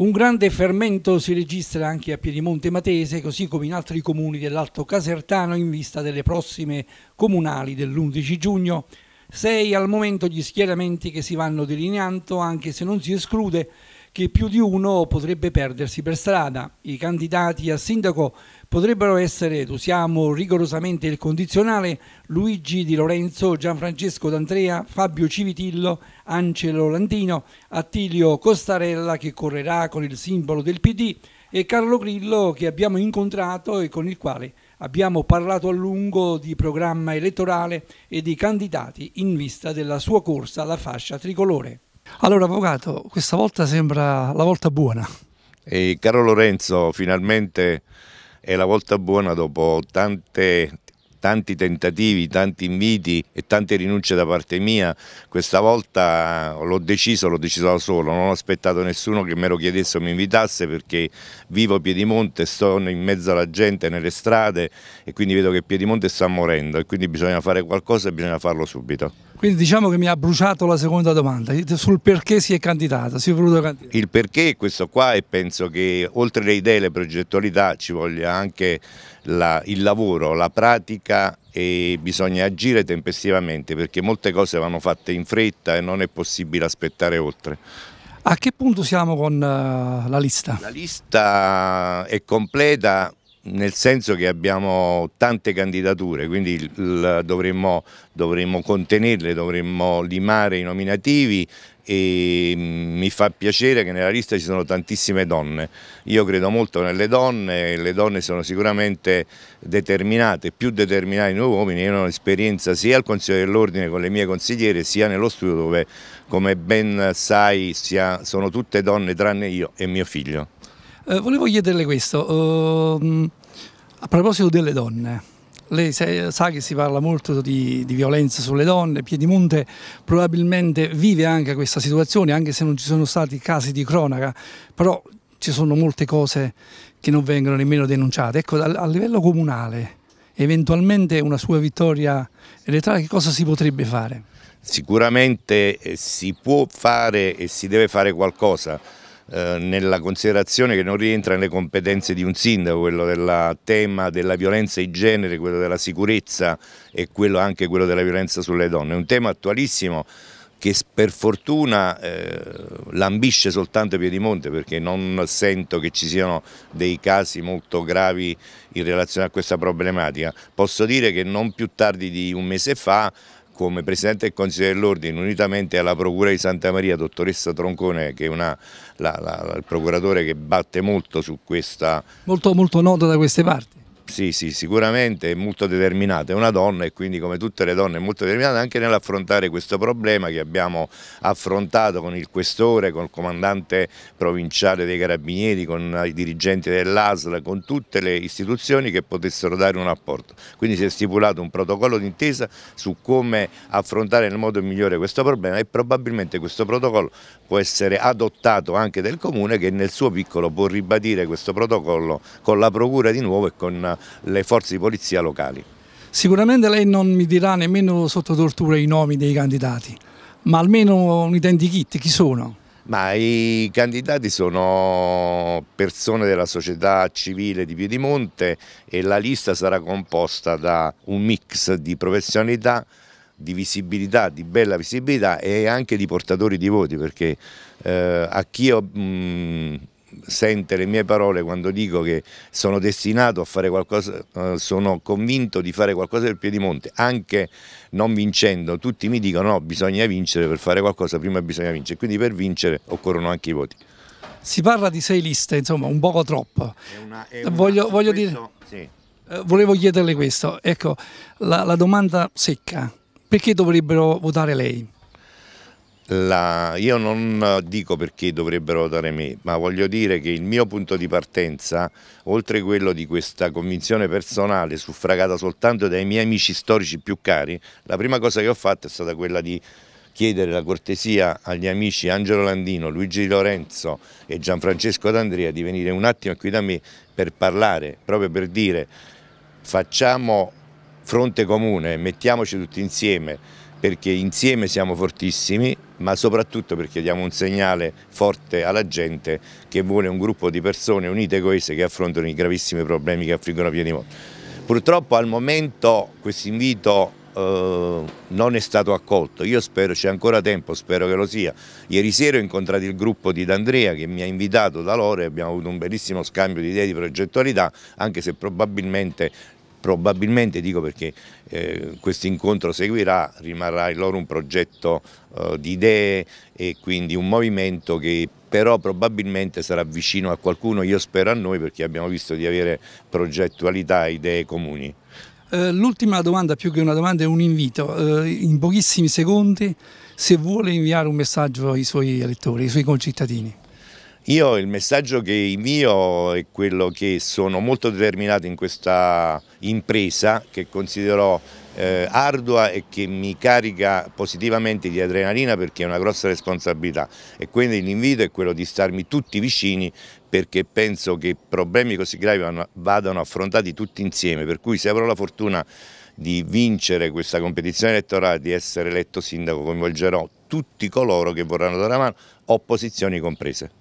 Un grande fermento si registra anche a Piedimonte Matese, così come in altri comuni dell'Alto Casertano, in vista delle prossime comunali dell'11 giugno. Sei al momento gli schieramenti che si vanno delineando, anche se non si esclude che più di uno potrebbe perdersi per strada. I candidati a sindaco potrebbero essere, usiamo rigorosamente il condizionale, Luigi Di Lorenzo, Gianfrancesco D'Andrea, Fabio Civitillo, Angelo Landino, Attilio Costarella che correrà con il simbolo del PD e Carlo Grillo che abbiamo incontrato e con il quale abbiamo parlato a lungo di programma elettorale e di candidati in vista della sua corsa alla fascia tricolore. Allora, avvocato, questa volta sembra la volta buona. E caro Lorenzo, finalmente è la volta buona dopo tante tanti tentativi, tanti inviti e tante rinunce da parte mia, questa volta eh, l'ho deciso, l'ho deciso da solo, non ho aspettato nessuno che me lo chiedesse o mi invitasse perché vivo a Piedimonte, sto in mezzo alla gente, nelle strade e quindi vedo che Piedimonte sta morendo e quindi bisogna fare qualcosa e bisogna farlo subito. Quindi diciamo che mi ha bruciato la seconda domanda, sul perché si è candidato, si è voluto candidare. Il perché è questo qua e penso che oltre le idee e le progettualità ci voglia anche la, il lavoro, la pratica secca e bisogna agire tempestivamente perché molte cose vanno fatte in fretta e non è possibile aspettare oltre. A che punto siamo con eh, la lista? La lista è completa, nel senso che abbiamo tante candidature, quindi il, il, dovremmo, dovremmo, contenerle, dovremmo limare i nominativi e mm, mi fa piacere che nella lista ci sono tantissime donne. Io credo molto nelle donne, le donne sono sicuramente determinate, più determinate di noi uomini, io ho un'esperienza sia al Consiglio dell'Ordine con le mie consigliere sia nello studio dove come ben sai sia, sono tutte donne tranne io e mio figlio. Eh, volevo chiederle questo, uh, a proposito delle donne, lei sa che si parla molto di, di, violenza sulle donne, Piedimonte probabilmente vive anche questa situazione, anche se non ci sono stati casi di cronaca, però ci sono molte cose che non vengono nemmeno denunciate. Ecco, a, a livello comunale, eventualmente una sua vittoria elettorale, che cosa si potrebbe fare? Sicuramente eh, si può fare e si deve fare qualcosa eh, nella considerazione che non rientra nelle competenze di un sindaco, quello del tema della violenza in genere, quello della sicurezza e quello anche quello della violenza sulle donne. È un tema attualissimo che per fortuna eh, l'ambisce soltanto Piedimonte perché non sento che ci siano dei casi molto gravi in relazione a questa problematica. Posso dire che non più tardi di un mese fa come Presidente del Consiglio dell'Ordine, unitamente alla Procura di Santa Maria, dottoressa Troncone, che è una, la, la, il procuratore che batte molto su questa... Molto, molto nota da queste parti. Sì, sì, sicuramente è molto determinata, è una donna e quindi come tutte le donne è molto determinata anche nell'affrontare questo problema che abbiamo affrontato con il questore, con il comandante provinciale dei carabinieri, con i dirigenti dell'ASL, con tutte le istituzioni che potessero dare un apporto. Quindi si è stipulato un protocollo d'intesa su come affrontare nel modo migliore questo problema e probabilmente questo protocollo può essere adottato anche del Comune che nel suo piccolo può ribadire questo protocollo con la Procura di nuovo e con le forze di polizia locali. Sicuramente lei non mi dirà nemmeno sotto tortura i nomi dei candidati, ma almeno un identikit, chi sono? Ma i candidati sono persone della società civile di Piedimonte e la lista sarà composta da un mix di professionalità, di visibilità, di bella visibilità e anche di portatori di voti perché eh, a chi ho, mh, sente le mie parole quando dico che sono destinato a fare qualcosa, eh, sono convinto di fare qualcosa del Piedimonte, anche non vincendo, tutti mi dicono no, bisogna vincere, per fare qualcosa prima bisogna vincere, quindi per vincere occorrono anche i voti. Si parla di sei liste, insomma, un poco troppo. È una, è una, voglio, voglio questo, dire, sì. Eh, volevo chiederle questo, ecco, la, la domanda secca, perché dovrebbero votare lei? La, io non dico perché dovrebbero votare me, ma voglio dire che il mio punto di partenza, oltre quello di questa convinzione personale suffragata soltanto dai miei amici storici più cari, la prima cosa che ho fatto è stata quella di chiedere la cortesia agli amici Angelo Landino, Luigi Di Lorenzo e Gianfrancesco D'Andrea di venire un attimo qui da me per parlare, proprio per dire facciamo fronte comune, mettiamoci tutti insieme perché insieme siamo fortissimi, ma soprattutto perché diamo un segnale forte alla gente che vuole un gruppo di persone unite e coese che affrontano i gravissimi problemi che affliggono Piemonte. Purtroppo al momento questo invito eh, non è stato accolto, io spero, c'è ancora tempo, spero che lo sia. Ieri sera ho incontrato il gruppo di D'Andrea che mi ha invitato da loro e abbiamo avuto un bellissimo scambio di idee di progettualità, anche se probabilmente probabilmente, dico perché eh, questo incontro seguirà, rimarrà in loro un progetto eh, di idee e quindi un movimento che però probabilmente sarà vicino a qualcuno, io spero a noi perché abbiamo visto di avere progettualità e idee comuni. Eh, L'ultima domanda, più che una domanda, è un invito. Eh, in pochissimi secondi, se vuole inviare un messaggio ai suoi elettori, ai suoi concittadini. Io il messaggio che invio è quello che sono molto determinato in questa impresa che considero eh, ardua e che mi carica positivamente di adrenalina perché è una grossa responsabilità e quindi l'invito è quello di starmi tutti vicini perché penso che problemi così gravi vadano affrontati tutti insieme, per cui se avrò la fortuna di vincere questa competizione elettorale, di essere eletto sindaco, coinvolgerò tutti coloro che vorranno dare la mano, opposizioni comprese.